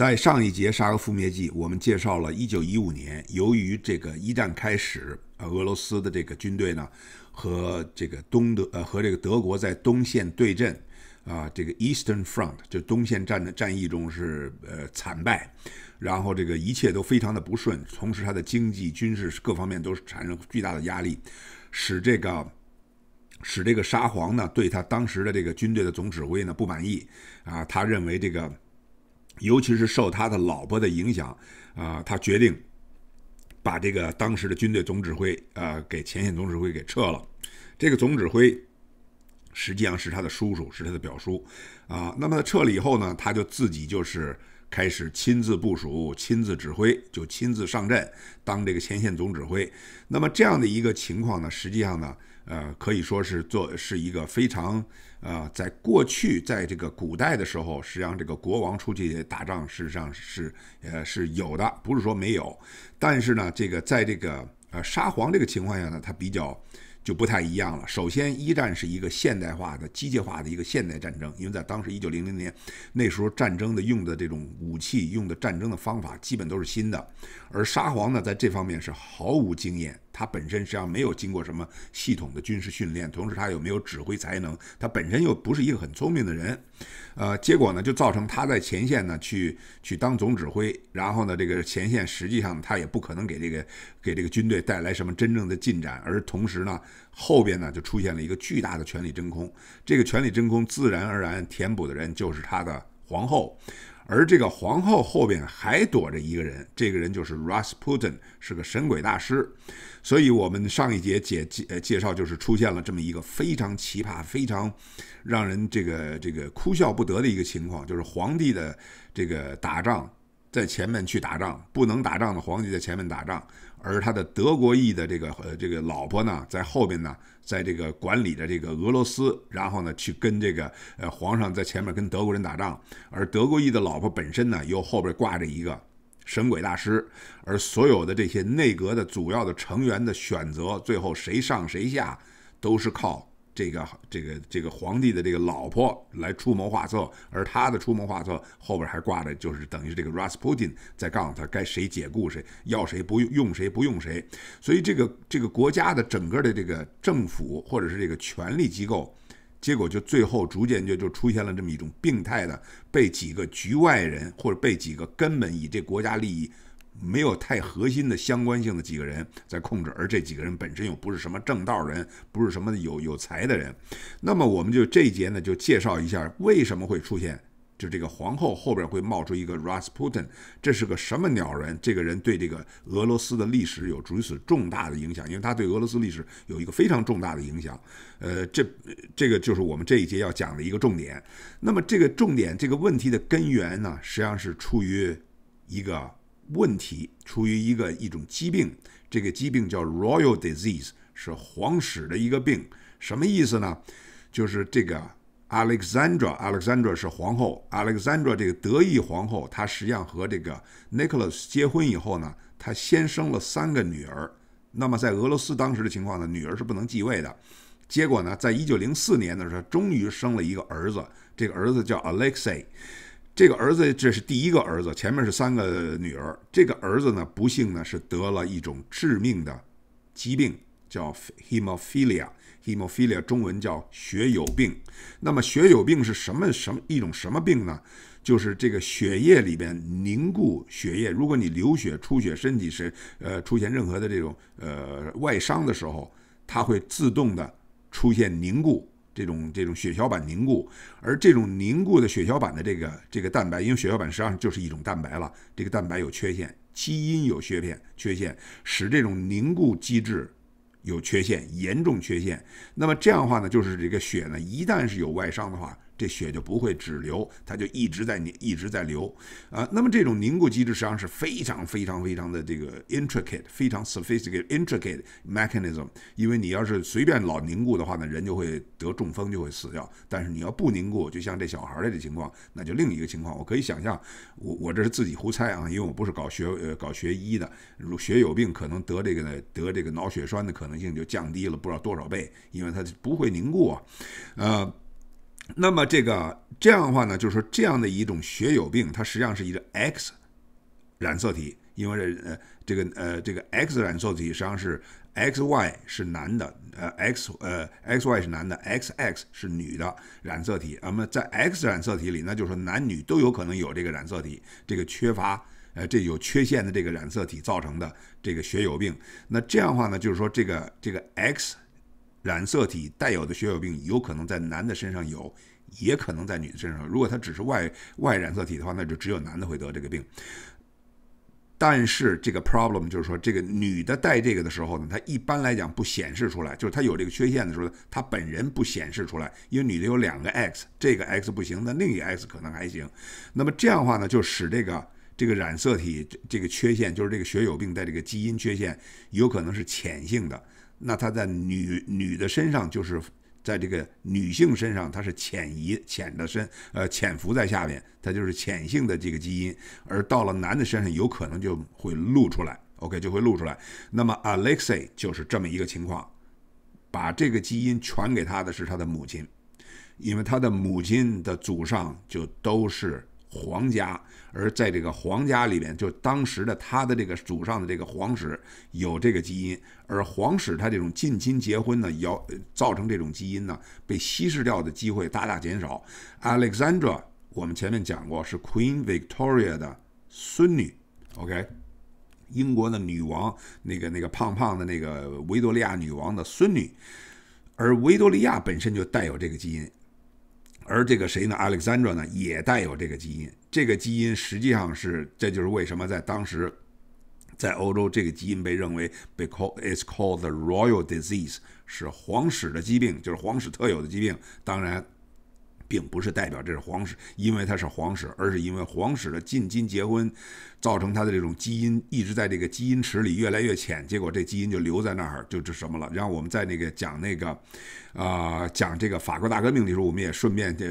在上一节《沙俄覆灭记》，我们介绍了一九一五年，由于这个一战开始，呃，俄罗斯的这个军队呢，和这个东德呃和这个德国在东线对阵，啊，这个 Eastern Front 就东线战的战役中是呃惨败，然后这个一切都非常的不顺，同时他的经济、军事各方面都是产生巨大的压力，使这个使这个沙皇呢对他当时的这个军队的总指挥呢不满意，啊，他认为这个。尤其是受他的老婆的影响，啊，他决定把这个当时的军队总指挥，呃，给前线总指挥给撤了。这个总指挥实际上是他的叔叔，是他的表叔，啊，那么撤了以后呢，他就自己就是开始亲自部署、亲自指挥，就亲自上阵当这个前线总指挥。那么这样的一个情况呢，实际上呢。呃，可以说是做是一个非常呃，在过去在这个古代的时候，实际上这个国王出去打仗，事实上是呃是有的，不是说没有。但是呢，这个在这个呃沙皇这个情况下呢，他比较。就不太一样了。首先，一战是一个现代化的机械化的一个现代战争，因为在当时一九零零年那时候战争的用的这种武器用的战争的方法基本都是新的，而沙皇呢在这方面是毫无经验，他本身实际上没有经过什么系统的军事训练，同时他又没有指挥才能，他本身又不是一个很聪明的人，呃，结果呢就造成他在前线呢去去当总指挥，然后呢这个前线实际上他也不可能给这个给这个军队带来什么真正的进展，而同时呢。后边呢就出现了一个巨大的权力真空，这个权力真空自然而然填补的人就是他的皇后，而这个皇后后边还躲着一个人，这个人就是 r a s s Putin，是个神鬼大师。所以，我们上一节解介介绍就是出现了这么一个非常奇葩、非常让人这个这个哭笑不得的一个情况，就是皇帝的这个打仗在前面去打仗，不能打仗的皇帝在前面打仗。而他的德国裔的这个呃这个老婆呢，在后边呢，在这个管理着这个俄罗斯，然后呢去跟这个呃皇上在前面跟德国人打仗，而德国裔的老婆本身呢，又后边挂着一个神鬼大师，而所有的这些内阁的主要的成员的选择，最后谁上谁下，都是靠。这个这个这个皇帝的这个老婆来出谋划策，而他的出谋划策后边还挂着就是等于是这个 r a s Putin 在告诉他该谁解雇谁，要谁不用用谁不用谁，所以这个这个国家的整个的这个政府或者是这个权力机构，结果就最后逐渐就就出现了这么一种病态的，被几个局外人或者被几个根本以这国家利益。没有太核心的相关性的几个人在控制，而这几个人本身又不是什么正道人，不是什么有有才的人。那么我们就这一节呢，就介绍一下为什么会出现，就这个皇后后边会冒出一个 r a s Putin，这是个什么鸟人？这个人对这个俄罗斯的历史有如此重大的影响，因为他对俄罗斯历史有一个非常重大的影响。呃，这这个就是我们这一节要讲的一个重点。那么这个重点，这个问题的根源呢，实际上是出于一个。问题出于一个一种疾病，这个疾病叫 Royal Disease，是皇室的一个病。什么意思呢？就是这个 Alexandra，Alexandra 是皇后，Alexandra 这个德裔皇后，她实际上和这个 Nicholas 结婚以后呢，她先生了三个女儿。那么在俄罗斯当时的情况呢，女儿是不能继位的。结果呢，在一九零四年的时候，终于生了一个儿子，这个儿子叫 Alexei。这个儿子，这是第一个儿子，前面是三个女儿。这个儿子呢，不幸呢是得了一种致命的疾病，叫 hemophilia。hemophilia 中文叫血友病。那么血友病是什么什么一种什么病呢？就是这个血液里边凝固，血液如果你流血、出血，身体是呃出现任何的这种呃外伤的时候，它会自动的出现凝固。这种这种血小板凝固，而这种凝固的血小板的这个这个蛋白，因为血小板实际上就是一种蛋白了，这个蛋白有缺陷，基因有缺片缺陷，使这种凝固机制有缺陷，严重缺陷。那么这样的话呢，就是这个血呢，一旦是有外伤的话。这血就不会止流，它就一直在你一直在流，啊，那么这种凝固机制实际上是非常非常非常的这个 intricate，非常 sophisticated intricate mechanism。因为你要是随便老凝固的话呢，人就会得中风，就会死掉。但是你要不凝固，就像这小孩儿的这情况，那就另一个情况。我可以想象，我我这是自己胡猜啊，因为我不是搞学呃搞学医的。如血有病，可能得这个呢得这个脑血栓的可能性就降低了不知道多少倍，因为它不会凝固啊，呃。那么这个这样的话呢，就是说这样的一种血友病，它实际上是一个 X 染色体，因为呃这个呃这个 X 染色体实际上是 XY 是男的，呃 X 呃 XY 是男的，XX 是女的染色体。那么在 X 染色体里，那就是说男女都有可能有这个染色体这个缺乏，呃这有缺陷的这个染色体造成的这个血友病。那这样的话呢，就是说这个这个 X。染色体带有的血友病有可能在男的身上有，也可能在女的身上。如果它只是外外染色体的话，那就只有男的会得这个病。但是这个 problem 就是说，这个女的带这个的时候呢，她一般来讲不显示出来，就是她有这个缺陷的时候，她本人不显示出来，因为女的有两个 X，这个 X 不行，那另一个 X 可能还行。那么这样的话呢，就使这个这个染色体这个缺陷，就是这个血友病带这个基因缺陷，有可能是浅性的。那他在女女的身上，就是在这个女性身上，它是潜移潜的深，呃，潜伏在下面，它就是潜性的这个基因，而到了男的身上，有可能就会露出来，OK 就会露出来。那么 Alexei 就是这么一个情况，把这个基因传给他的是他的母亲，因为他的母亲的祖上就都是。皇家，而在这个皇家里面，就当时的他的这个祖上的这个皇室有这个基因，而皇室他这种近亲结婚呢，要造成这种基因呢被稀释掉的机会大大减少。Alexandra，我们前面讲过，是 Queen Victoria 的孙女，OK，英国的女王，那个那个胖胖的那个维多利亚女王的孙女，而维多利亚本身就带有这个基因。而这个谁呢 a l e x a n d r a 呢，也带有这个基因。这个基因实际上是，这就是为什么在当时，在欧洲，这个基因被认为被 call is called the royal disease，是皇室的疾病，就是皇室特有的疾病。当然。并不是代表这是皇室，因为它是皇室，而是因为皇室的近亲结婚，造成它的这种基因一直在这个基因池里越来越浅，结果这基因就留在那儿就这什么了。然后我们在那个讲那个，啊，讲这个法国大革命的时候，我们也顺便就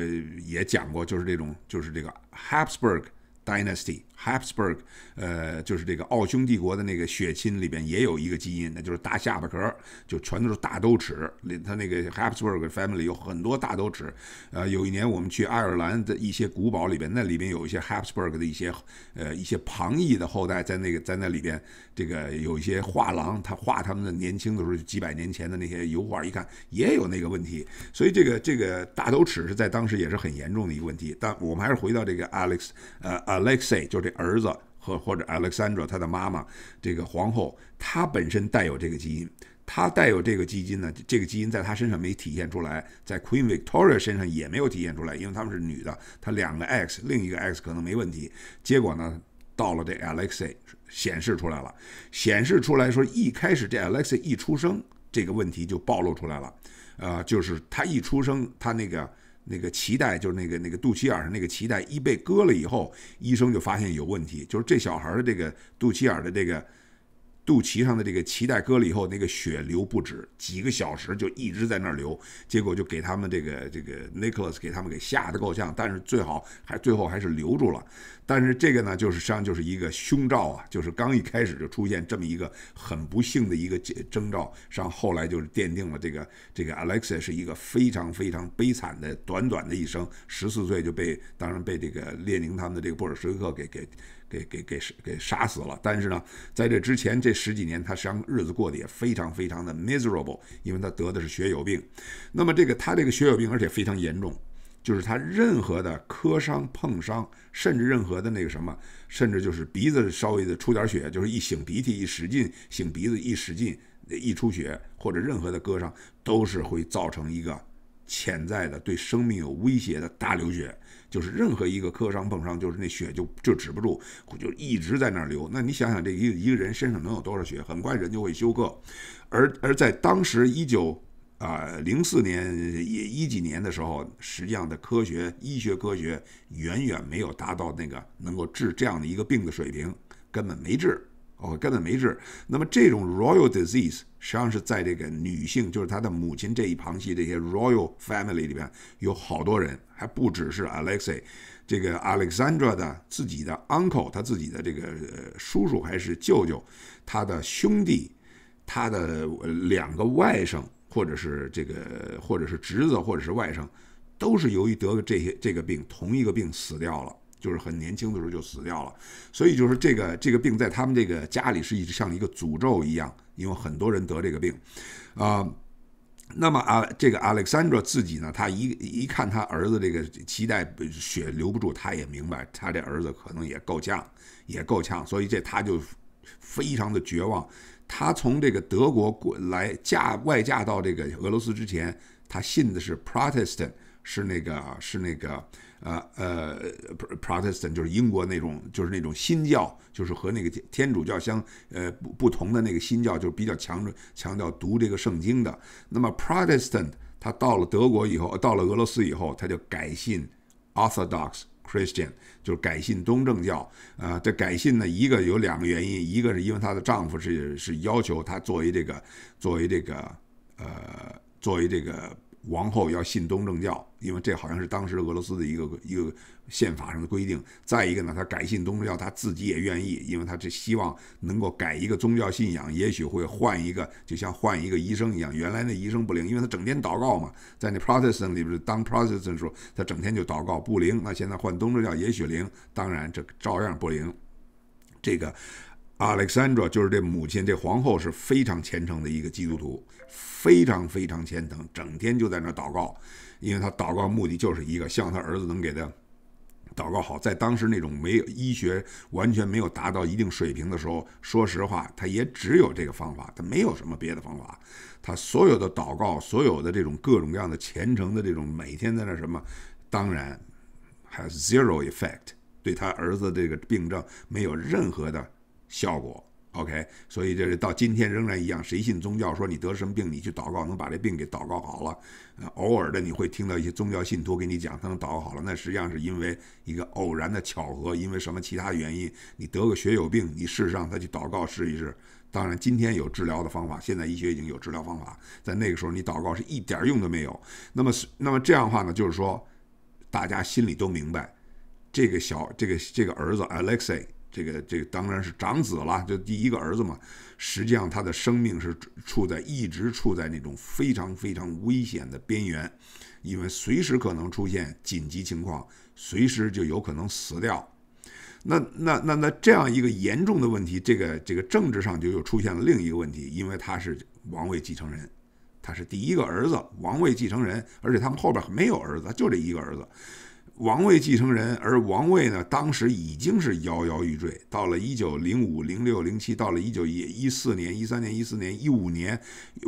也讲过，就是这种就是这个 Habsburg Dynasty。Habsburg，呃，就是这个奥匈帝国的那个血亲里边也有一个基因，那就是大下巴壳，就全都是大兜齿。他那个 Habsburg family 有很多大兜齿。呃，有一年我们去爱尔兰的一些古堡里边，那里边有一些 Habsburg 的一些呃一些旁裔的后代，在那个在那里边，这个有一些画廊，他画他们的年轻的时候几百年前的那些油画，一看也有那个问题。所以这个这个大兜齿是在当时也是很严重的一个问题。但我们还是回到这个 Alex，呃，Alexei，就这。儿子和或者 Alexandra 他的妈妈这个皇后，她本身带有这个基因，她带有这个基因呢，这个基因在她身上没体现出来，在 Queen Victoria 身上也没有体现出来，因为她们是女的，她两个 X，另一个 X 可能没问题。结果呢，到了这 a l e x e 显示出来了，显示出来说，一开始这 a l e x e 一出生，这个问题就暴露出来了，啊，就是他一出生，他那个。那个脐带就是那个那个肚脐眼上那个脐带一被割了以后，医生就发现有问题，就是这小孩的这个肚脐眼的这个。肚脐上的这个脐带割了以后，那个血流不止，几个小时就一直在那儿流，结果就给他们这个这个 Nicholas 给他们给吓得够呛，但是最好还最后还是留住了。但是这个呢，就是实际上就是一个凶兆啊，就是刚一开始就出现这么一个很不幸的一个征兆，上后来就是奠定了这个这个 Alexa 是一个非常非常悲惨的短短的一生，十四岁就被当然被这个列宁他们的这个布尔什维克给给。给给给给杀死了，但是呢，在这之前这十几年，他实际上日子过得也非常非常的 miserable，因为他得的是血友病。那么这个他这个血友病，而且非常严重，就是他任何的磕伤碰伤，甚至任何的那个什么，甚至就是鼻子稍微的出点血，就是一擤鼻涕一使劲擤鼻子一使劲一出血，或者任何的割伤，都是会造成一个。潜在的对生命有威胁的大流血，就是任何一个磕伤碰伤，就是那血就就止不住，就一直在那流。那你想想，这一一个人身上能有多少血？很快人就会休克。而而在当时一九啊零四年一一几年的时候，实际上的科学医学科学远远没有达到那个能够治这样的一个病的水平，根本没治。哦，根本没治。那么，这种 royal disease 实际上是在这个女性，就是她的母亲这一旁系，这些 royal family 里边有好多人，还不只是 Alexey，这个 Alexandra 的自己的 uncle，他自己的这个叔叔还是舅舅，他的兄弟，他的两个外甥，或者是这个，或者是侄子，或者是外甥，都是由于得这些这个病，同一个病死掉了。就是很年轻的时候就死掉了，所以就是这个这个病在他们这个家里是一直像一个诅咒一样，因为很多人得这个病，啊，那么啊，这个 Alexander 自己呢，他一一看他儿子这个脐带血流不住，他也明白他这儿子可能也够呛，也够呛，所以这他就非常的绝望。他从这个德国过来嫁外嫁到这个俄罗斯之前，他信的是 Protestant，是那个是那个。呃呃，Protestant 就是英国那种，就是那种新教，就是和那个天主教相呃不不同的那个新教，就是比较强强调读这个圣经的。那么 Protestant 他到了德国以后，到了俄罗斯以后，他就改信 Orthodox Christian，就是改信东正教。啊，这改信呢，一个有两个原因，一个是因为她的丈夫是是要求她作为这个作为这个呃作为这个。王后要信东正教，因为这好像是当时俄罗斯的一个一个宪法上的规定。再一个呢，他改信东正教，他自己也愿意，因为他只希望能够改一个宗教信仰，也许会换一个，就像换一个医生一样，原来那医生不灵，因为他整天祷告嘛，在那 Protestant 里边当 Protestant 时候，他整天就祷告不灵，那现在换东正教也许灵。当然这照样不灵。这个 Alexandra 就是这母亲，这皇后是非常虔诚的一个基督徒。非常非常虔诚，整天就在那祷告，因为他祷告目的就是一个，希望他儿子能给他祷告好。在当时那种没有医学完全没有达到一定水平的时候，说实话，他也只有这个方法，他没有什么别的方法。他所有的祷告，所有的这种各种各样的虔诚的这种每天在那什么，当然 h a s zero effect，对他儿子这个病症没有任何的效果。OK，所以这是到今天仍然一样，谁信宗教说你得什么病，你去祷告能把这病给祷告好了？偶尔的你会听到一些宗教信徒给你讲，他能祷告好了，那实际上是因为一个偶然的巧合，因为什么其他原因？你得个血友病，你试着让他去祷告试一试。当然，今天有治疗的方法，现在医学已经有治疗方法。在那个时候，你祷告是一点用都没有。那么，那么这样的话呢，就是说，大家心里都明白，这个小这个这个儿子 Alexey。这个这个当然是长子了，就第一个儿子嘛。实际上他的生命是处在一直处在那种非常非常危险的边缘，因为随时可能出现紧急情况，随时就有可能死掉。那那那那这样一个严重的问题，这个这个政治上就又出现了另一个问题，因为他是王位继承人，他是第一个儿子，王位继承人，而且他们后边没有儿子，就这一个儿子。王位继承人，而王位呢，当时已经是摇摇欲坠。到了一九零五、零六、零七，到了一九一一四年、一三年、一四年、一五年，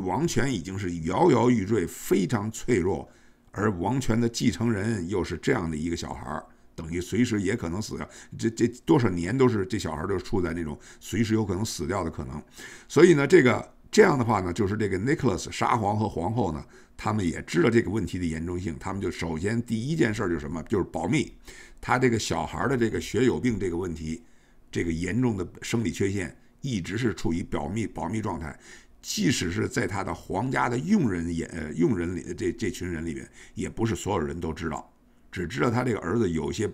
王权已经是摇摇欲坠，非常脆弱。而王权的继承人又是这样的一个小孩儿，等于随时也可能死掉。这这多少年都是这小孩儿都处在那种随时有可能死掉的可能。所以呢，这个。这样的话呢，就是这个 Nicholas 沙皇和皇后呢，他们也知道这个问题的严重性，他们就首先第一件事就是什么？就是保密。他这个小孩的这个血友病这个问题，这个严重的生理缺陷，一直是处于保密保密状态。即使是在他的皇家的佣人也佣人里的这这群人里面，也不是所有人都知道，只知道他这个儿子有些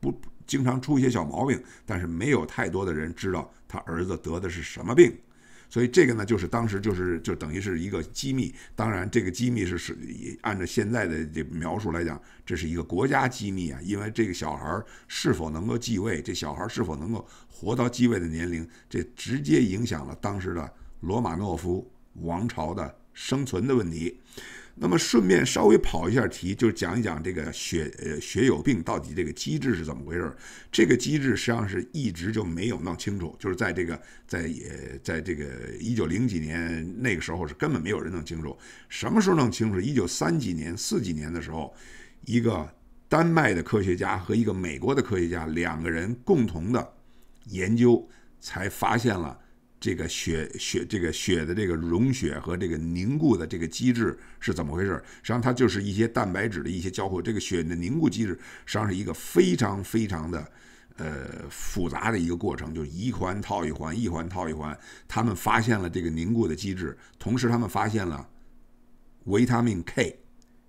不经常出一些小毛病，但是没有太多的人知道他儿子得的是什么病。所以这个呢，就是当时就是就等于是一个机密。当然，这个机密是是也按照现在的这描述来讲，这是一个国家机密啊。因为这个小孩是否能够继位，这小孩是否能够活到继位的年龄，这直接影响了当时的罗马诺夫王朝的生存的问题。那么顺便稍微跑一下题，就是讲一讲这个血呃血友病到底这个机制是怎么回事儿？这个机制实际上是一直就没有弄清楚，就是在这个在也在这个一九零几年那个时候是根本没有人弄清楚。什么时候弄清楚？一九三几年四几年的时候，一个丹麦的科学家和一个美国的科学家两个人共同的研究才发现了。这个血血这个血的这个溶血和这个凝固的这个机制是怎么回事？实际上它就是一些蛋白质的一些交互。这个血的凝固机制实际上是一个非常非常的呃复杂的一个过程，就是一环套一环，一环套一环。他们发现了这个凝固的机制，同时他们发现了维他命 K。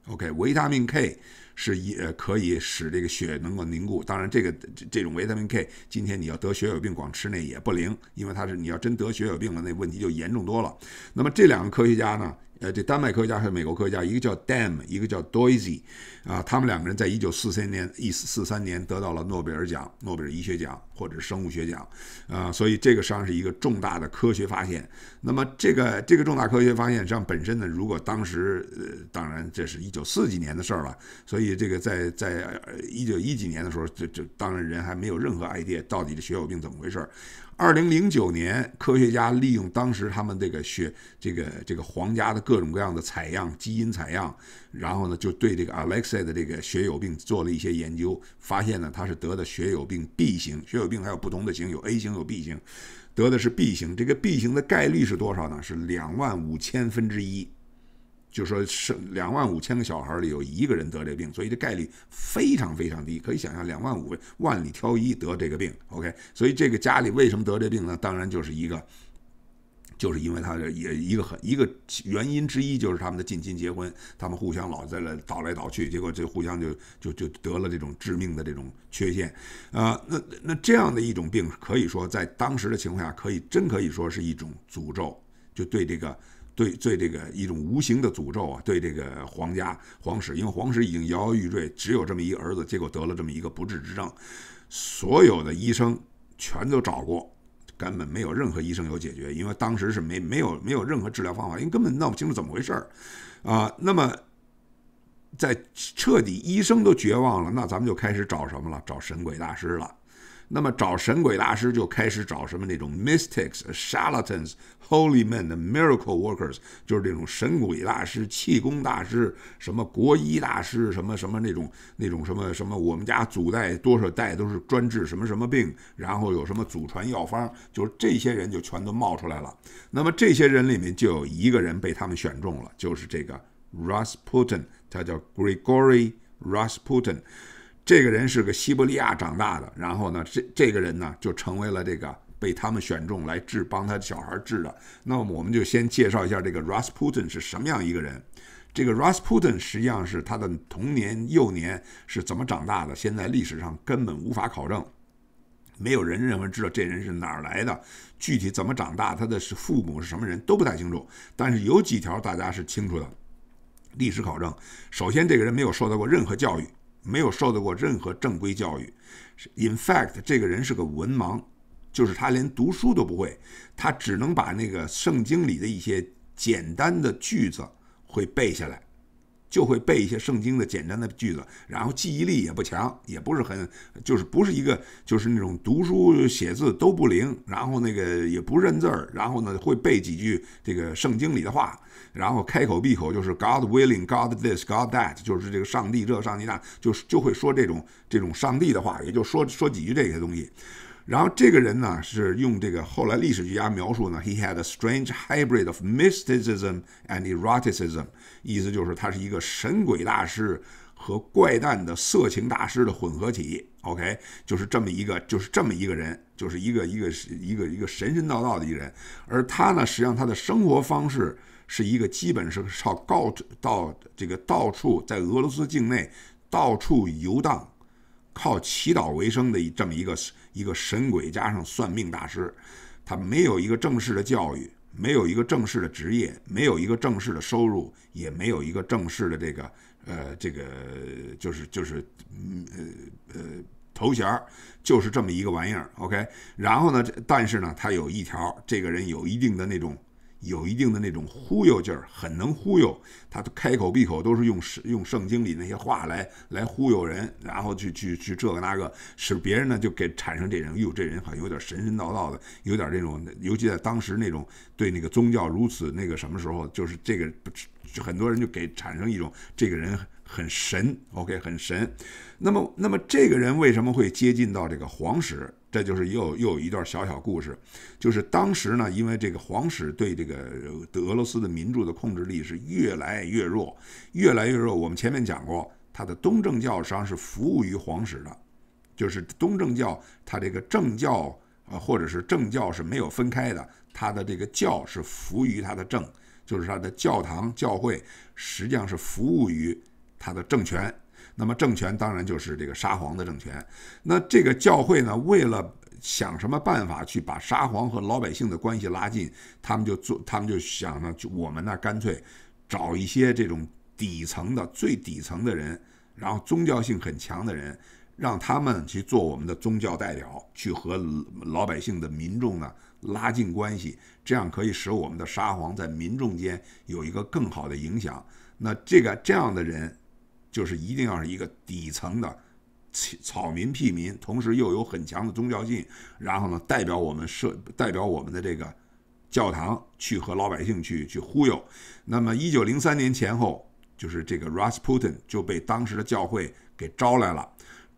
OK，维他命 K。是一呃可以使这个血能够凝固，当然这个这种维他命 K，今天你要得血友病光吃那也不灵，因为它是你要真得血友病了，那问题就严重多了。那么这两个科学家呢？呃，这丹麦科学家和美国科学家，一个叫 Dam，一个叫 Doisy，啊，他们两个人在一九四三年一四三年得到了诺贝尔奖，诺贝尔医学奖或者生物学奖，啊，所以这个实际上是一个重大的科学发现。那么这个这个重大科学发现实际上本身呢，如果当时呃，当然这是一九四几年的事儿了，所以这个在在一九一几年的时候，这这当然人还没有任何 idea，到底这血友病怎么回事儿。二零零九年，科学家利用当时他们这个血，这个这个皇家的各种各样的采样，基因采样，然后呢，就对这个 Alexa 的这个血友病做了一些研究，发现呢，他是得的血友病 B 型。血友病还有不同的型，有 A 型，有 B 型，得的是 B 型。这个 B 型的概率是多少呢？是两万五千分之一。就说是两万五千个小孩里有一个人得这病，所以这概率非常非常低，可以想象两万五万里挑一得这个病。OK，所以这个家里为什么得这病呢？当然就是一个，就是因为他的也一个很一个原因之一就是他们的近亲结婚，他们互相老在那倒来倒去，结果就互相就就就得了这种致命的这种缺陷。啊，那那这样的一种病可以说在当时的情况下，可以真可以说是一种诅咒，就对这个。对，对这个一种无形的诅咒啊！对这个皇家皇室，因为皇室已经摇摇欲坠，只有这么一个儿子，结果得了这么一个不治之症，所有的医生全都找过，根本没有任何医生有解决，因为当时是没没有没有任何治疗方法，因为根本闹不清楚怎么回事儿啊。那么，在彻底医生都绝望了，那咱们就开始找什么了？找神鬼大师了。那么找神鬼大师就开始找什么那种 mystics, charlatans, holy men, miracle workers，就是这种神鬼大师、气功大师、什么国医大师、什么什么那种、那种什么什么。我们家祖代多少代都是专治什么什么病，然后有什么祖传药方，就是这些人就全都冒出来了。那么这些人里面就有一个人被他们选中了，就是这个 Russ Putin，他叫 Gregory Russ Putin。这个人是个西伯利亚长大的，然后呢，这这个人呢就成为了这个被他们选中来治帮他小孩治的。那么我们就先介绍一下这个 r a s Putin 是什么样一个人。这个 r a s s Putin 实际上是他的童年幼年是怎么长大的，现在历史上根本无法考证，没有人认为知道这人是哪儿来的，具体怎么长大，他的是父母是什么人都不太清楚。但是有几条大家是清楚的，历史考证：首先，这个人没有受到过任何教育。没有受到过任何正规教育，in fact，这个人是个文盲，就是他连读书都不会，他只能把那个圣经里的一些简单的句子会背下来，就会背一些圣经的简单的句子，然后记忆力也不强，也不是很，就是不是一个就是那种读书写字都不灵，然后那个也不认字儿，然后呢会背几句这个圣经里的话。然后开口闭口就是 God willing, God this, God that，就是这个上帝这上帝那，就是就会说这种这种上帝的话，也就说说几句这些东西。然后这个人呢，是用这个后来历史学家描述呢，He had a strange hybrid of mysticism and eroticism，意思就是他是一个神鬼大师和怪诞的色情大师的混合体。OK，就是这么一个就是这么一个人，就是一个一个是一个一个神神道道的一个人。而他呢，实际上他的生活方式。是一个基本是靠告到这个到处在俄罗斯境内到处游荡，靠祈祷为生的这么一个一个神鬼加上算命大师，他没有一个正式的教育，没有一个正式的职业，没有一个正式的收入，也没有一个正式的这个呃这个就是就是嗯呃呃头衔儿，就是这么一个玩意儿。OK，然后呢，但是呢，他有一条，这个人有一定的那种。有一定的那种忽悠劲儿，很能忽悠。他开口闭口都是用圣用圣经里那些话来来忽悠人，然后去去去这个那个，使别人呢就给产生这人，哟，这人好像有点神神道道的，有点这种。尤其在当时那种对那个宗教如此那个什么时候，就是这个，很多人就给产生一种这个人很神，OK，很神。那么，那么这个人为什么会接近到这个皇室？这就是又又有一段小小故事，就是当时呢，因为这个皇室对这个俄罗斯的民众的控制力是越来越弱，越来越弱。我们前面讲过，他的东正教实际上是服务于皇室的，就是东正教，它这个政教啊，或者是政教是没有分开的，它的这个教是服于它的政，就是它的教堂教会实际上是服务于它的政权。那么政权当然就是这个沙皇的政权。那这个教会呢，为了想什么办法去把沙皇和老百姓的关系拉近，他们就做，他们就想呢，就我们呢，干脆找一些这种底层的、最底层的人，然后宗教性很强的人，让他们去做我们的宗教代表，去和老百姓的民众呢拉近关系，这样可以使我们的沙皇在民众间有一个更好的影响。那这个这样的人。就是一定要是一个底层的草民屁民，同时又有很强的宗教性，然后呢，代表我们社代表我们的这个教堂去和老百姓去去忽悠。那么，一九零三年前后，就是这个 r a s Putin 就被当时的教会给招来了，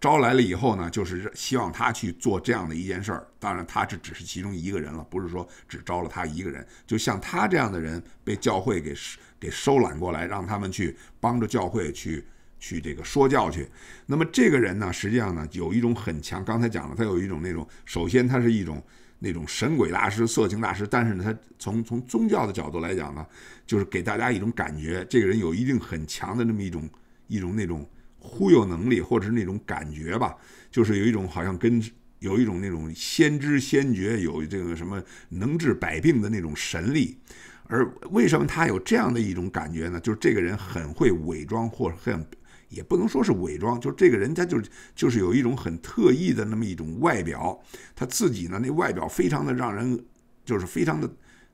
招来了以后呢，就是希望他去做这样的一件事儿。当然，他这只是其中一个人了，不是说只招了他一个人。就像他这样的人被教会给给收揽过来，让他们去帮着教会去。去这个说教去，那么这个人呢，实际上呢，有一种很强。刚才讲了，他有一种那种，首先他是一种那种神鬼大师、色情大师，但是呢，他从从宗教的角度来讲呢，就是给大家一种感觉，这个人有一定很强的那么一种一种那种忽悠能力，或者是那种感觉吧，就是有一种好像跟有一种那种先知先觉，有这个什么能治百病的那种神力。而为什么他有这样的一种感觉呢？就是这个人很会伪装，或者很。也不能说是伪装，就是这个人他就是就是有一种很特异的那么一种外表，他自己呢那外表非常的让人就是非常的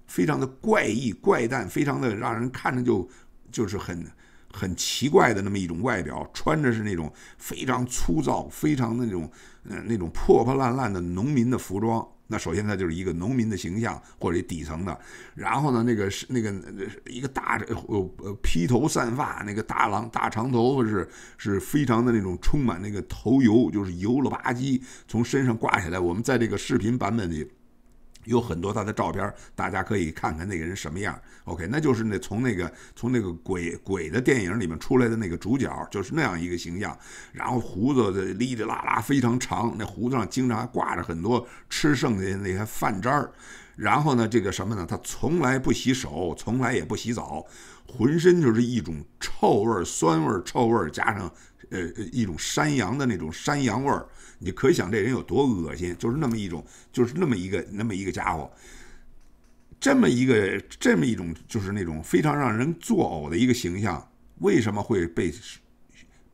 非常的怪异怪诞，非常的让人看着就就是很很奇怪的那么一种外表，穿着是那种非常粗糙、非常那种呃那种破破烂烂的农民的服装。那首先他就是一个农民的形象，或者底层的。然后呢，那个是那个一个大呃呃披头散发，那个大狼大长头发是是非常的那种充满那个头油，就是油了吧唧从身上挂下来。我们在这个视频版本里。有很多他的照片，大家可以看看那个人什么样。OK，那就是那从那个从那个鬼鬼的电影里面出来的那个主角，就是那样一个形象。然后胡子哩哩啦啦非常长，那胡子上经常挂着很多吃剩的那些饭渣儿。然后呢，这个什么呢？他从来不洗手，从来也不洗澡，浑身就是一种臭味、酸味、臭味加上。呃，一种山羊的那种山羊味儿，你可以想这人有多恶心，就是那么一种，就是那么一个，那么一个家伙，这么一个，这么一种，就是那种非常让人作呕的一个形象，为什么会被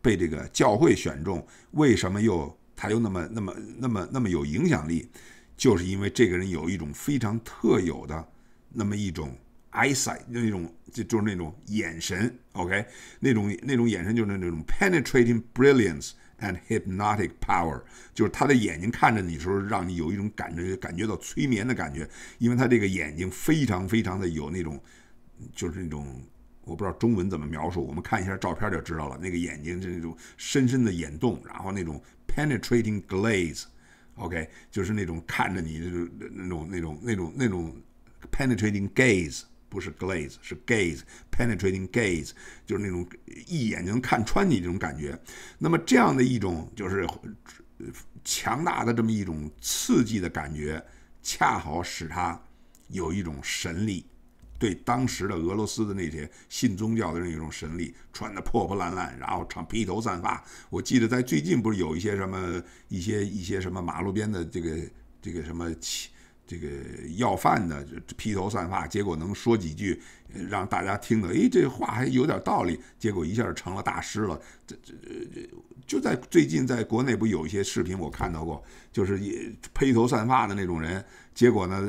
被这个教会选中？为什么又他又那么那么那么那么有影响力？就是因为这个人有一种非常特有的那么一种。eyesight 就那种就就是那种眼神，OK，那种那种眼神就是那种 penetrating brilliance and hypnotic power，就是他的眼睛看着你时候，让你有一种感觉感觉到催眠的感觉，因为他这个眼睛非常非常的有那种就是那种我不知道中文怎么描述，我们看一下照片就知道了。那个眼睛是那种深深的眼洞，然后那种 penetrating gaze，OK，l 就是那种看着你的是那种那种那种那种 penetrating gaze。不是 glaze，是 gaze，penetrating gaze，就是那种一眼就能看穿你这种感觉。那么这样的一种就是强大的这么一种刺激的感觉，恰好使他有一种神力，对当时的俄罗斯的那些信宗教的人有一种神力。穿的破破烂烂，然后长披头散发。我记得在最近不是有一些什么一些一些什么马路边的这个这个什么。这个要饭的，披头散发，结果能说几句，让大家听的，哎，这话还有点道理，结果一下成了大师了。这这这，就在最近，在国内不有一些视频，我看到过，就是也披头散发的那种人。结果呢，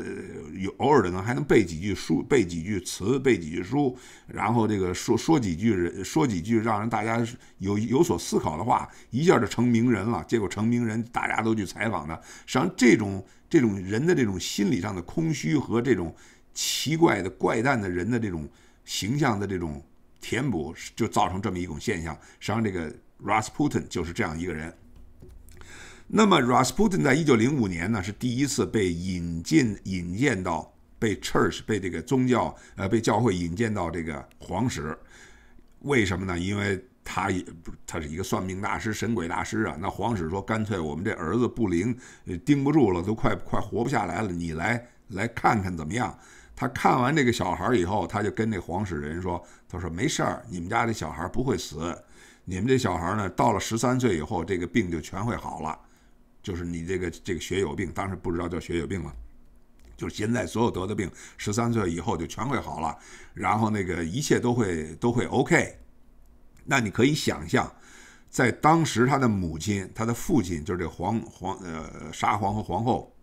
有偶尔的能还能背几句书，背几句词，背几句书，然后这个说说几句人，说几句让人大家有有所思考的话，一下就成名人了。结果成名人，大家都去采访他。实际上，这种这种人的这种心理上的空虚和这种奇怪的怪诞的人的这种形象的这种填补，就造成这么一种现象。实际上，这个 r a s Putin 就是这样一个人。那么，Rasputin 在1905年呢是第一次被引进、引荐到被 Church 被这个宗教呃被教会引荐到这个皇室，为什么呢？因为他也他是一个算命大师、神鬼大师啊。那皇室说，干脆我们这儿子不灵，盯不住了，都快快活不下来了，你来来看看怎么样？他看完这个小孩以后，他就跟那皇室人说，他说没事儿，你们家这小孩不会死，你们这小孩呢到了十三岁以后，这个病就全会好了。就是你这个这个血友病，当时不知道叫血友病了，就是现在所有得的病，十三岁以后就全会好了，然后那个一切都会都会 OK。那你可以想象，在当时他的母亲、他的父亲，就是这皇皇呃沙皇和皇后，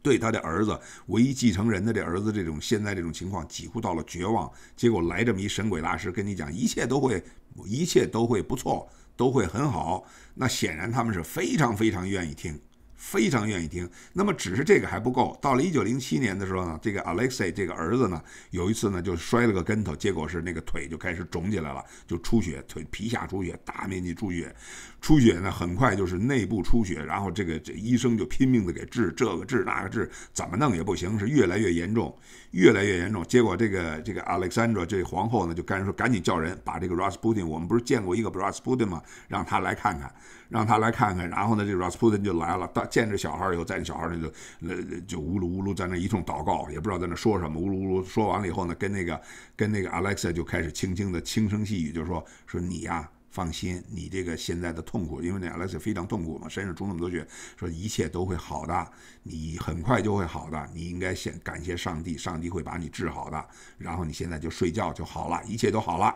对他的儿子唯一继承人的这儿子这种现在这种情况，几乎到了绝望。结果来这么一神鬼大师跟你讲，一切都会，一切都会不错。都会很好，那显然他们是非常非常愿意听，非常愿意听。那么只是这个还不够。到了一九零七年的时候呢，这个 a l e x e 这个儿子呢，有一次呢就摔了个跟头，结果是那个腿就开始肿起来了，就出血，腿皮下出血，大面积出血，出血呢很快就是内部出血，然后这个这医生就拼命的给治，这个治那个治，怎么弄也不行，是越来越严重。越来越严重，结果这个这个 Alexandra 这皇后呢，就干脆说，赶紧叫人把这个 Rasputin，我们不是见过一个 Rasputin 吗？让他来看看，让他来看看。然后呢，这 Rasputin 就来了，到见着小孩以后，在那小孩那就那就呜噜呜噜在那一通祷告，也不知道在那说什么，呜噜呜噜。说完了以后呢，跟那个跟那个 Alexa 就开始轻轻的轻声细语，就说说你呀。放心，你这个现在的痛苦，因为 Alex 非常痛苦嘛，身上中那么多血，说一切都会好的，你很快就会好的，你应该先感谢上帝，上帝会把你治好的，然后你现在就睡觉就好了，一切都好了。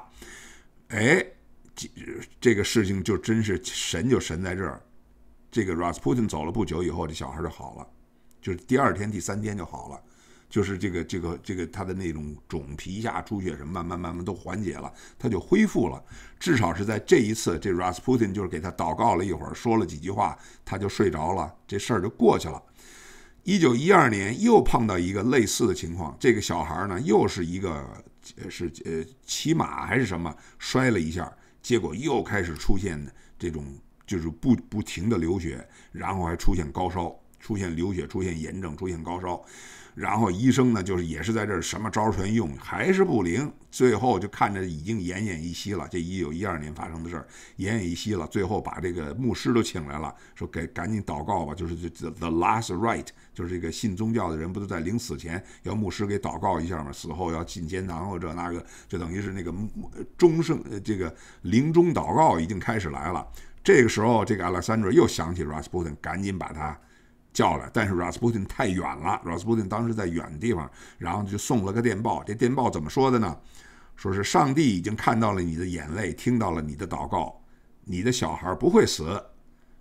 哎，这这个事情就真是神就神在这儿，这个 Rasputin 走了不久以后，这小孩就好了，就是第二天第三天就好了。就是这个这个这个他的那种肿皮下出血什么慢慢慢慢都缓解了，他就恢复了。至少是在这一次，这 Rasputin 就是给他祷告了一会儿，说了几句话，他就睡着了，这事儿就过去了。一九一二年又碰到一个类似的情况，这个小孩呢又是一个呃是呃骑马还是什么摔了一下，结果又开始出现这种就是不不停的流血，然后还出现高烧，出现流血，出现炎症，出现高烧。然后医生呢，就是也是在这儿什么招儿全用，还是不灵。最后就看着已经奄奄一息了。这一九一二年发生的事儿，奄奄一息了。最后把这个牧师都请来了，说给赶紧祷告吧，就是这这 the last rite，就是这个信宗教的人不都在临死前要牧师给祷告一下吗？死后要进天堂或者那个，就等于是那个生，呃，这个临终祷告已经开始来了。这个时候，这个 a l e a n d r 任又想起 Rasputin，赶紧把他。叫来，但是 Rasputin 太远了。r a s p u t i n 当时在远地方，然后就送了个电报。这电报怎么说的呢？说是上帝已经看到了你的眼泪，听到了你的祷告，你的小孩不会死。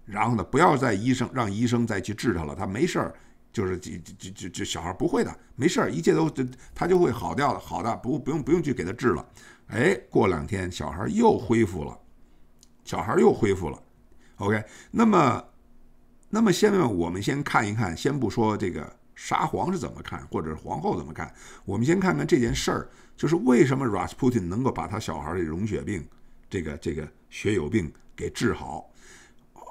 然后呢，不要再医生让医生再去治他了，他没事儿，就是这这这这小孩不会的，没事儿，一切都他就会好掉的，好的，不不用不用去给他治了。哎，过两天小孩又恢复了，小孩又恢复了。OK，那么。那么，下面我们先看一看，先不说这个沙皇是怎么看，或者是皇后怎么看，我们先看看这件事儿，就是为什么 Rasputin 能够把他小孩的溶血病，这个这个血友病给治好。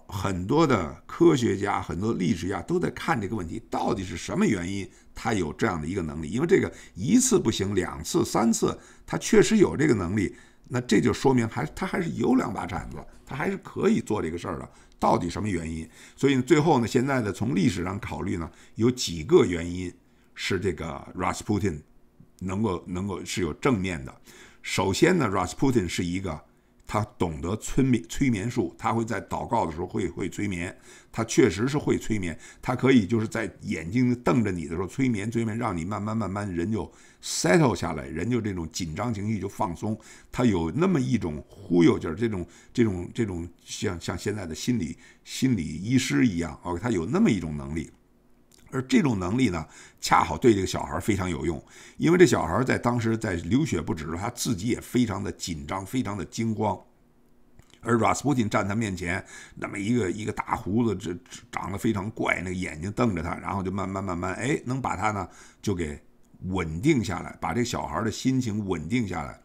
很多的科学家，很多历史家都在看这个问题，到底是什么原因他有这样的一个能力？因为这个一次不行，两次、三次，他确实有这个能力，那这就说明还他还是有两把铲子，他还是可以做这个事儿的。到底什么原因？所以最后呢，现在呢，从历史上考虑呢，有几个原因是这个 Rusputin 能够能够是有正面的。首先呢，Rusputin 是一个。他懂得催眠催眠术，他会在祷告的时候会会催眠，他确实是会催眠，他可以就是在眼睛瞪着你的时候催眠催眠，让你慢慢慢慢人就 settle 下来，人就这种紧张情绪就放松，他有那么一种忽悠劲儿，这种这种这种像像现在的心理心理医师一样，哦，他有那么一种能力。而这种能力呢，恰好对这个小孩非常有用，因为这小孩在当时在流血不止，他自己也非常的紧张，非常的惊慌。而 Rasputin 站他面前，那么一个一个大胡子，这长得非常怪，那眼睛瞪着他，然后就慢慢慢慢，哎，能把他呢就给稳定下来，把这小孩的心情稳定下来。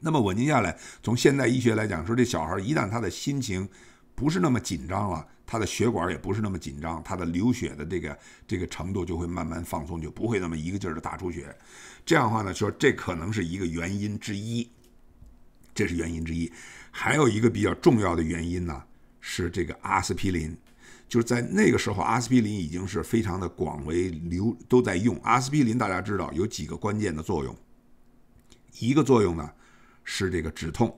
那么稳定下来，从现代医学来讲说，这小孩一旦他的心情不是那么紧张了。它的血管也不是那么紧张，它的流血的这个这个程度就会慢慢放松，就不会那么一个劲儿的大出血。这样的话呢，说这可能是一个原因之一，这是原因之一。还有一个比较重要的原因呢，是这个阿司匹林，就是在那个时候，阿司匹林已经是非常的广为流都在用。阿司匹林大家知道有几个关键的作用，一个作用呢是这个止痛。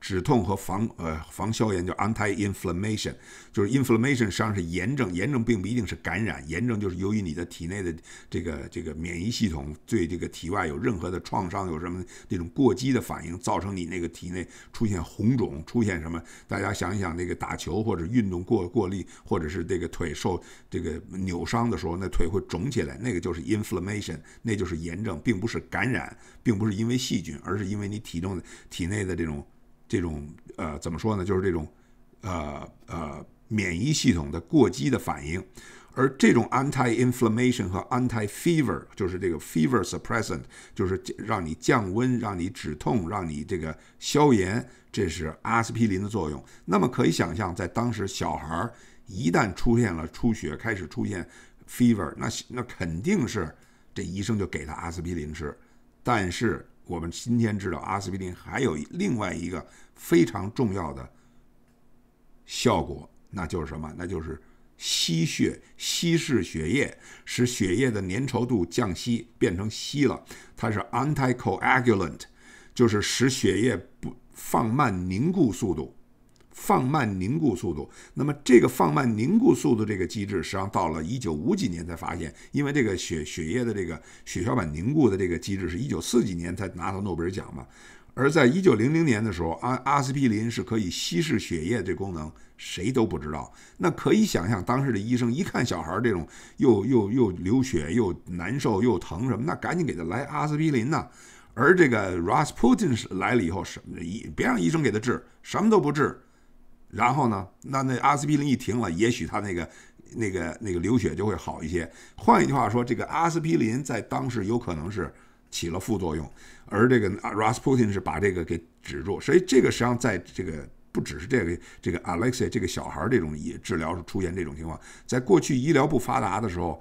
止痛和防呃防消炎叫 anti-inflammation，就是 inflammation 实际上是炎症，炎症并不一定是感染，炎症就是由于你的体内的这个这个免疫系统对这个体外有任何的创伤有什么那种过激的反应，造成你那个体内出现红肿，出现什么？大家想一想，那个打球或者运动过过力，或者是这个腿受这个扭伤的时候，那腿会肿起来，那个就是 inflammation，那就是炎症，并不是感染，并不是因为细菌，而是因为你体重体内的这种。这种呃怎么说呢？就是这种呃呃免疫系统的过激的反应，而这种 anti-inflammation 和 anti-fever，就是这个 fever suppressant，就是让你降温、让你止痛、让你这个消炎，这是阿司匹林的作用。那么可以想象，在当时小孩一旦出现了出血，开始出现 fever，那那肯定是这医生就给他阿司匹林吃，但是。我们今天知道阿司匹林还有另外一个非常重要的效果，那就是什么？那就是稀血、稀释血液，使血液的粘稠度降稀，变成稀了。它是 anticoagulant，就是使血液不放慢凝固速度。放慢凝固速度，那么这个放慢凝固速度这个机制，实际上到了一九五几年才发现，因为这个血血液的这个血小板凝固的这个机制，是一九四几年才拿到诺贝尔奖嘛。而在一九零零年的时候，阿阿司匹林是可以稀释血液这功能，谁都不知道。那可以想象，当时的医生一看小孩这种又又又流血又难受又疼什么，那赶紧给他来阿司匹林呐。而这个 Ross Putin 来了以后，什么医别让医生给他治，什么都不治。然后呢？那那阿司匹林一停了，也许他那个那个那个流血就会好一些。换一句话说，这个阿司匹林在当时有可能是起了副作用，而这个 Rasputin 是把这个给止住。所以这个实际上在这个不只是这个这个 Alexey 这个小孩这种也治疗出现这种情况，在过去医疗不发达的时候。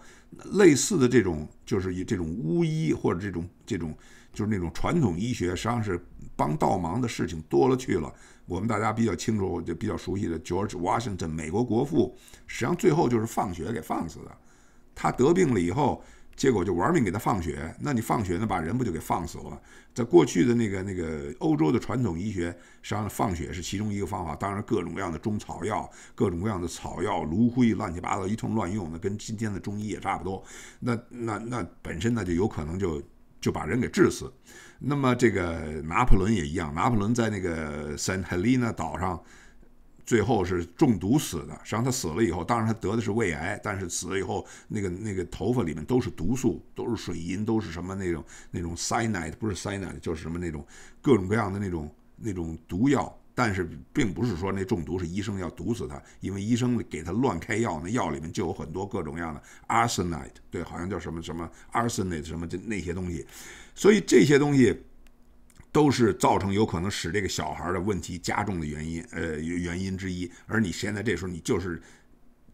类似的这种，就是以这种巫医或者这种这种，就是那种传统医学，实际上是帮倒忙的事情多了去了。我们大家比较清楚，就比较熟悉的 George Washington，美国国父，实际上最后就是放血给放死的。他得病了以后。结果就玩命给他放血，那你放血，那把人不就给放死了？在过去的那个那个欧洲的传统医学上，放血是其中一个方法。当然，各种各样的中草药、各种各样的草药、炉灰，乱七八糟一通乱用，那跟今天的中医也差不多。那那那本身那就有可能就就把人给治死。那么这个拿破仑也一样，拿破仑在那个 Saint Helena 岛上。最后是中毒死的。实际上他死了以后，当然他得的是胃癌，但是死了以后，那个那个头发里面都是毒素，都是水银，都是什么那种那种 cyanide，不是 cyanide 就是什么那种各种各样的那种那种毒药。但是并不是说那中毒是医生要毒死他，因为医生给他乱开药，那药里面就有很多各种各样的 arsenite，对，好像叫什么什么 arsenite 什么就那些东西，所以这些东西。都是造成有可能使这个小孩的问题加重的原因，呃，原因之一。而你现在这时候，你就是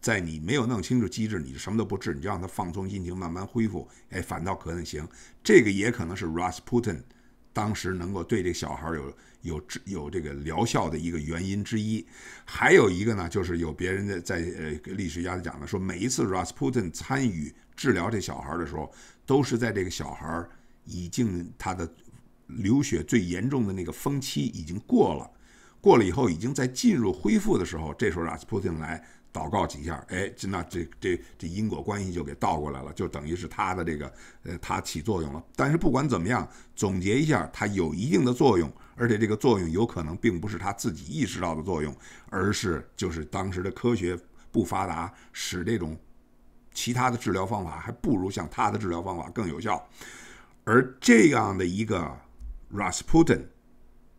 在你没有弄清楚机制，你什么都不治，你就让他放松心情，慢慢恢复，哎，反倒可能行。这个也可能是 r a s s Putin 当时能够对这个小孩有有治有这个疗效的一个原因之一。还有一个呢，就是有别人的在呃历史家讲的说每一次 r a s s Putin 参与治疗这小孩的时候，都是在这个小孩已经他的。流血最严重的那个风期已经过了，过了以后已经在进入恢复的时候，这时候 Rasputin 来祷告几下，哎，那这这这因果关系就给倒过来了，就等于是他的这个呃，他起作用了。但是不管怎么样，总结一下，他有一定的作用，而且这个作用有可能并不是他自己意识到的作用，而是就是当时的科学不发达，使这种其他的治疗方法还不如像他的治疗方法更有效，而这样的一个。Rasputin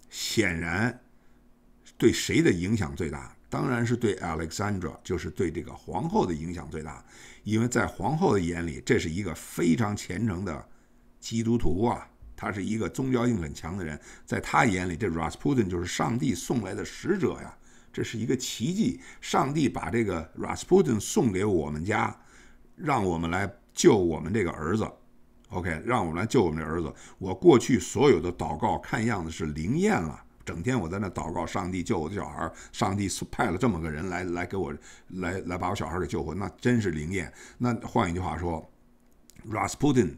显然对谁的影响最大？当然是对 Alexandra，就是对这个皇后的影响最大。因为在皇后的眼里，这是一个非常虔诚的基督徒啊，他是一个宗教性很强的人。在她眼里，这 Rasputin 就是上帝送来的使者呀，这是一个奇迹。上帝把这个 Rasputin 送给我们家，让我们来救我们这个儿子。OK，让我们来救我们这儿子。我过去所有的祷告，看样子是灵验了。整天我在那祷告，上帝救我的小孩上帝派了这么个人来，来给我，来来把我小孩给救活，那真是灵验。那换一句话说，Rasputin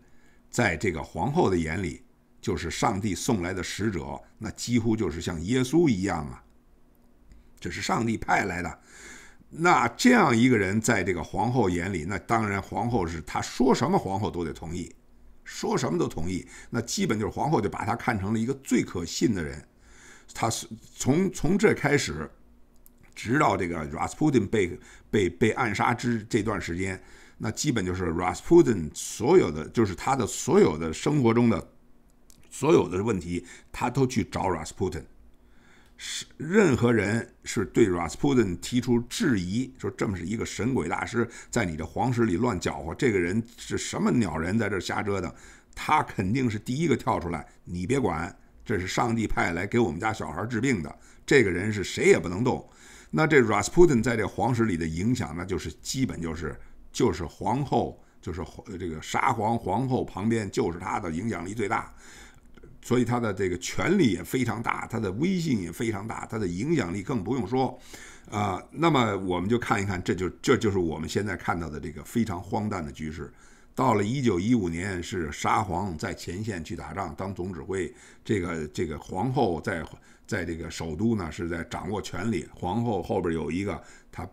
在这个皇后的眼里就是上帝送来的使者，那几乎就是像耶稣一样啊。这是上帝派来的。那这样一个人在这个皇后眼里，那当然皇后是他说什么皇后都得同意。说什么都同意，那基本就是皇后就把他看成了一个最可信的人。他是从从这开始，直到这个 Rasputin 被被被暗杀之这段时间，那基本就是 Rasputin 所有的就是他的所有的生活中的所有的问题，他都去找 Rasputin。是任何人是对 Rasputin 提出质疑，说这么是一个神鬼大师，在你的皇室里乱搅和，这个人是什么鸟人在这瞎折腾？他肯定是第一个跳出来，你别管，这是上帝派来给我们家小孩治病的。这个人是谁也不能动。那这 Rasputin 在这皇室里的影响，那就是基本就是就是皇后，就是这个沙皇皇后旁边，就是他的影响力最大。所以他的这个权力也非常大，他的威信也非常大，他的影响力更不用说，啊，那么我们就看一看，这就这就是我们现在看到的这个非常荒诞的局势。到了1915年，是沙皇在前线去打仗，当总指挥，这个这个皇后在在这个首都呢，是在掌握权力。皇后后边有一个他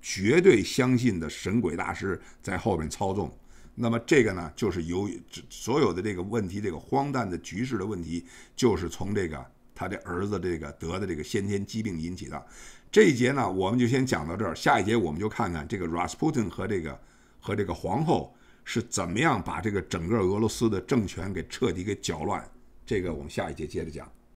绝对相信的神鬼大师在后边操纵。那么这个呢，就是由于所有的这个问题，这个荒诞的局势的问题，就是从这个他的儿子这个得的这个先天疾病引起的。这一节呢，我们就先讲到这儿，下一节我们就看看这个 Rasputin 和这个和这个皇后是怎么样把这个整个俄罗斯的政权给彻底给搅乱。这个我们下一节接着讲。